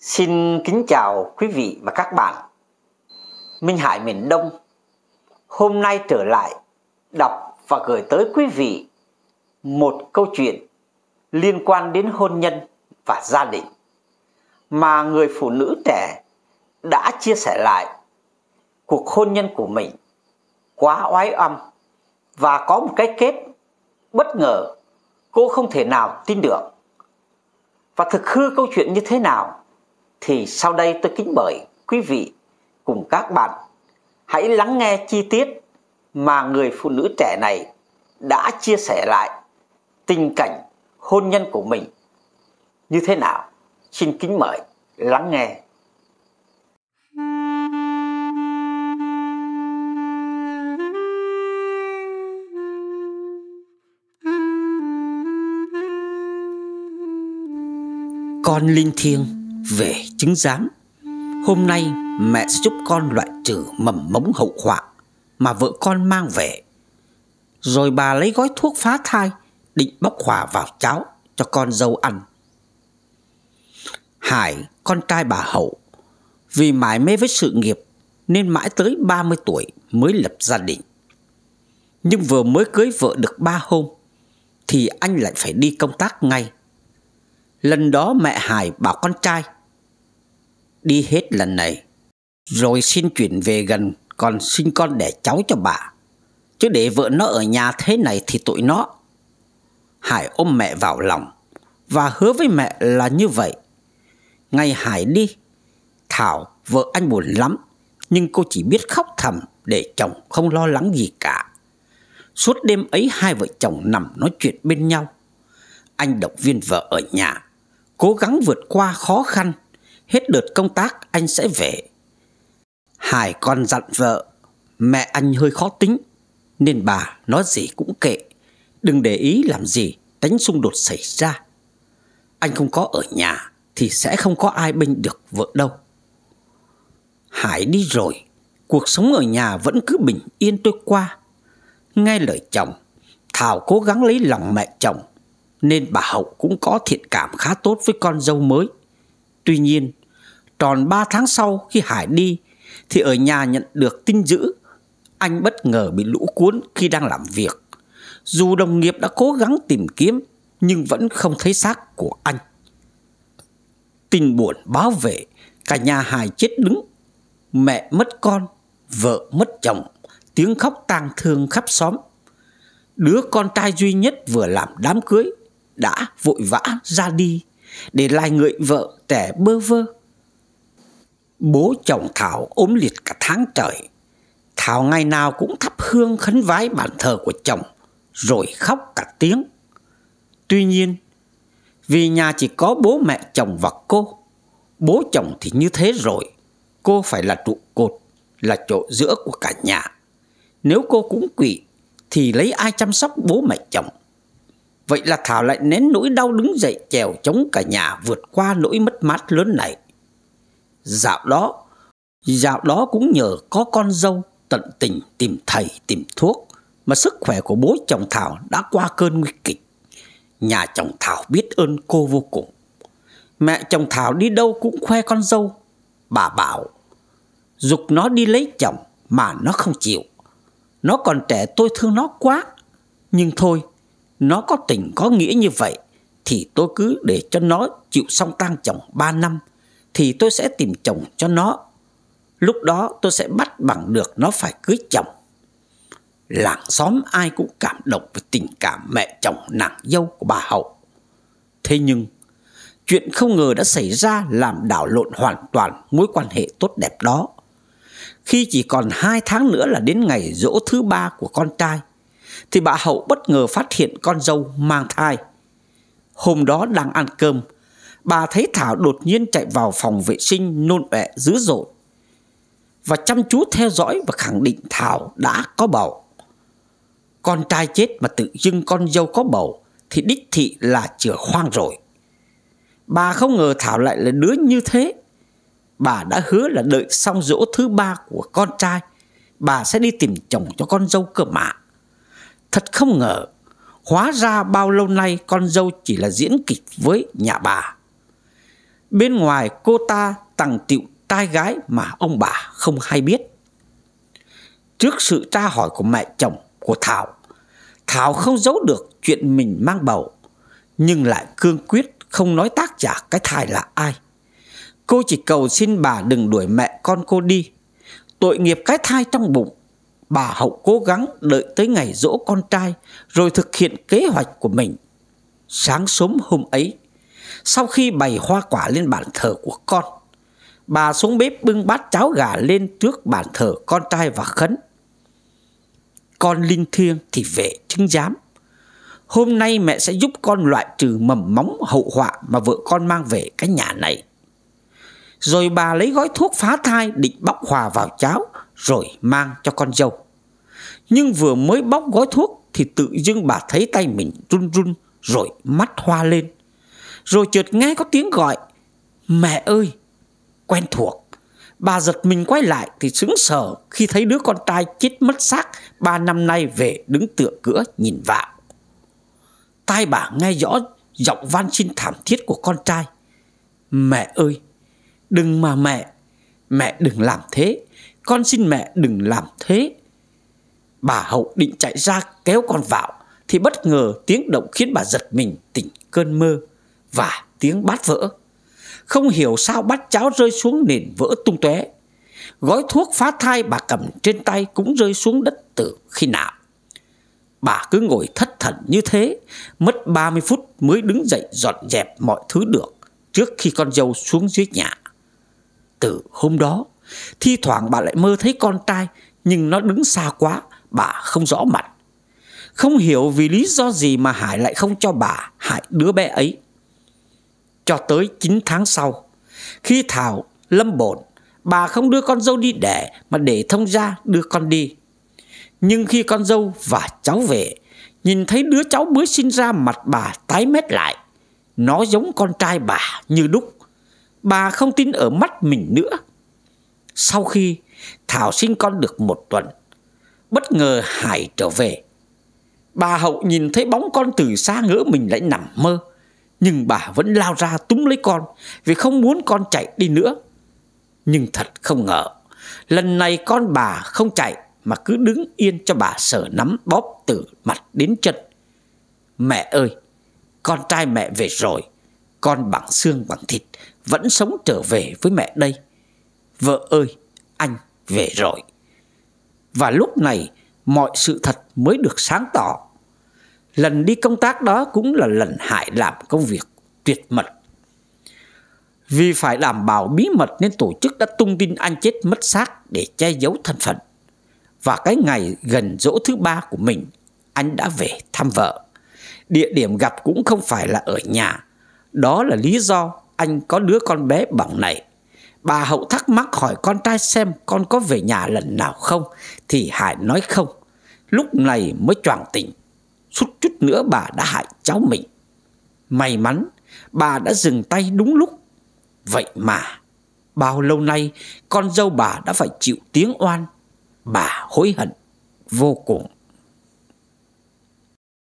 Xin kính chào quý vị và các bạn. Minh Hải miền Đông hôm nay trở lại đọc và gửi tới quý vị một câu chuyện liên quan đến hôn nhân và gia đình mà người phụ nữ trẻ đã chia sẻ lại cuộc hôn nhân của mình quá oái âm và có một cái kết bất ngờ cô không thể nào tin được. Và thực hư câu chuyện như thế nào thì sau đây tôi kính mời quý vị cùng các bạn hãy lắng nghe chi tiết mà người phụ nữ trẻ này đã chia sẻ lại tình cảnh hôn nhân của mình như thế nào. Xin kính mời lắng nghe. Con linh thiêng về chứng giám Hôm nay mẹ sẽ giúp con loại trừ mầm mống hậu họa Mà vợ con mang về Rồi bà lấy gói thuốc phá thai Định bóc hỏa vào cháo cho con dâu ăn Hải, con trai bà Hậu Vì mãi mê với sự nghiệp Nên mãi tới 30 tuổi mới lập gia đình Nhưng vừa mới cưới vợ được 3 hôm Thì anh lại phải đi công tác ngay Lần đó mẹ Hải bảo con trai Đi hết lần này Rồi xin chuyển về gần Còn sinh con đẻ cháu cho bà Chứ để vợ nó ở nhà thế này thì tội nó Hải ôm mẹ vào lòng Và hứa với mẹ là như vậy Ngày Hải đi Thảo vợ anh buồn lắm Nhưng cô chỉ biết khóc thầm Để chồng không lo lắng gì cả Suốt đêm ấy hai vợ chồng nằm nói chuyện bên nhau Anh động viên vợ ở nhà cố gắng vượt qua khó khăn, hết đợt công tác anh sẽ về. Hải còn dặn vợ, mẹ anh hơi khó tính, nên bà nói gì cũng kệ, đừng để ý làm gì, tránh xung đột xảy ra. Anh không có ở nhà thì sẽ không có ai bênh được vợ đâu. Hải đi rồi, cuộc sống ở nhà vẫn cứ bình yên trôi qua. Nghe lời chồng, Thảo cố gắng lấy lòng mẹ chồng nên bà Hậu cũng có thiện cảm khá tốt với con dâu mới. Tuy nhiên, tròn 3 tháng sau khi Hải đi thì ở nhà nhận được tin dữ anh bất ngờ bị lũ cuốn khi đang làm việc. Dù đồng nghiệp đã cố gắng tìm kiếm nhưng vẫn không thấy xác của anh. Tin buồn báo vệ, cả nhà Hải chết đứng. Mẹ mất con, vợ mất chồng, tiếng khóc tang thương khắp xóm. Đứa con trai duy nhất vừa làm đám cưới đã vội vã ra đi để lại người vợ trẻ bơ vơ bố chồng thảo ốm liệt cả tháng trời thảo ngày nào cũng thắp hương khấn vái bàn thờ của chồng rồi khóc cả tiếng tuy nhiên vì nhà chỉ có bố mẹ chồng và cô bố chồng thì như thế rồi cô phải là trụ cột là chỗ giữa của cả nhà nếu cô cũng quỵ thì lấy ai chăm sóc bố mẹ chồng Vậy là Thảo lại nén nỗi đau đứng dậy chèo chống cả nhà vượt qua nỗi mất mát lớn này. Dạo đó, dạo đó cũng nhờ có con dâu tận tình tìm thầy tìm thuốc mà sức khỏe của bố chồng Thảo đã qua cơn nguy kịch. Nhà chồng Thảo biết ơn cô vô cùng. Mẹ chồng Thảo đi đâu cũng khoe con dâu. Bà bảo, dục nó đi lấy chồng mà nó không chịu. Nó còn trẻ tôi thương nó quá. Nhưng thôi, nó có tình có nghĩa như vậy thì tôi cứ để cho nó chịu song tang chồng 3 năm thì tôi sẽ tìm chồng cho nó. Lúc đó tôi sẽ bắt bằng được nó phải cưới chồng. Làng xóm ai cũng cảm động về tình cảm mẹ chồng nàng dâu của bà Hậu. Thế nhưng, chuyện không ngờ đã xảy ra làm đảo lộn hoàn toàn mối quan hệ tốt đẹp đó. Khi chỉ còn hai tháng nữa là đến ngày dỗ thứ ba của con trai, thì bà Hậu bất ngờ phát hiện con dâu mang thai. Hôm đó đang ăn cơm, bà thấy Thảo đột nhiên chạy vào phòng vệ sinh nôn ẹ dữ dội và chăm chú theo dõi và khẳng định Thảo đã có bầu. Con trai chết mà tự dưng con dâu có bầu thì đích thị là chửa khoang rồi. Bà không ngờ Thảo lại là đứa như thế. Bà đã hứa là đợi xong dỗ thứ ba của con trai, bà sẽ đi tìm chồng cho con dâu cơ mà. Thật không ngờ, hóa ra bao lâu nay con dâu chỉ là diễn kịch với nhà bà. Bên ngoài cô ta tặng tiệu trai gái mà ông bà không hay biết. Trước sự tra hỏi của mẹ chồng của Thảo, Thảo không giấu được chuyện mình mang bầu, nhưng lại cương quyết không nói tác giả cái thai là ai. Cô chỉ cầu xin bà đừng đuổi mẹ con cô đi. Tội nghiệp cái thai trong bụng bà Hậu cố gắng đợi tới ngày dỗ con trai rồi thực hiện kế hoạch của mình. Sáng sớm hôm ấy, sau khi bày hoa quả lên bàn thờ của con, bà xuống bếp bưng bát cháo gà lên trước bàn thờ con trai và khấn. Con linh thiêng thì vệ chứng giám. Hôm nay mẹ sẽ giúp con loại trừ mầm móng hậu họa mà vợ con mang về cái nhà này. Rồi bà lấy gói thuốc phá thai định bóc hòa vào cháo rồi mang cho con dâu. Nhưng vừa mới bóc gói thuốc thì tự dưng bà thấy tay mình run run rồi mắt hoa lên. Rồi chợt nghe có tiếng gọi, mẹ ơi, quen thuộc. Bà giật mình quay lại thì sững sờ khi thấy đứa con trai chết mất xác ba năm nay về đứng tựa cửa nhìn vào. Tai bà nghe rõ giọng van xin thảm thiết của con trai. Mẹ ơi, đừng mà mẹ, mẹ đừng làm thế, con xin mẹ đừng làm thế Bà hậu định chạy ra kéo con vào Thì bất ngờ tiếng động khiến bà giật mình tỉnh cơn mơ Và tiếng bát vỡ Không hiểu sao bát cháo rơi xuống nền vỡ tung tóe Gói thuốc phá thai bà cầm trên tay cũng rơi xuống đất từ khi nào Bà cứ ngồi thất thần như thế Mất 30 phút mới đứng dậy dọn dẹp mọi thứ được Trước khi con dâu xuống dưới nhà Từ hôm đó Thi thoảng bà lại mơ thấy con trai Nhưng nó đứng xa quá Bà không rõ mặt Không hiểu vì lý do gì mà Hải lại không cho bà hại đứa bé ấy Cho tới 9 tháng sau Khi Thảo lâm bổn Bà không đưa con dâu đi đẻ Mà để thông ra đưa con đi Nhưng khi con dâu và cháu về Nhìn thấy đứa cháu mới sinh ra mặt bà tái mét lại Nó giống con trai bà như đúc Bà không tin ở mắt mình nữa sau khi Thảo sinh con được một tuần Bất ngờ Hải trở về Bà Hậu nhìn thấy bóng con từ xa ngỡ mình lại nằm mơ Nhưng bà vẫn lao ra túm lấy con Vì không muốn con chạy đi nữa Nhưng thật không ngờ Lần này con bà không chạy Mà cứ đứng yên cho bà sở nắm bóp từ mặt đến chân Mẹ ơi Con trai mẹ về rồi Con bằng xương bằng thịt Vẫn sống trở về với mẹ đây Vợ ơi, anh về rồi. Và lúc này mọi sự thật mới được sáng tỏ. Lần đi công tác đó cũng là lần Hải làm công việc tuyệt mật. Vì phải đảm bảo bí mật nên tổ chức đã tung tin anh chết mất xác để che giấu thân phận. Và cái ngày gần dỗ thứ ba của mình, anh đã về thăm vợ. Địa điểm gặp cũng không phải là ở nhà. Đó là lý do anh có đứa con bé bỏng này Bà hậu thắc mắc hỏi con trai xem con có về nhà lần nào không Thì Hải nói không Lúc này mới choàng tỉnh Suốt chút nữa bà đã hại cháu mình May mắn bà đã dừng tay đúng lúc Vậy mà Bao lâu nay con dâu bà đã phải chịu tiếng oan Bà hối hận vô cùng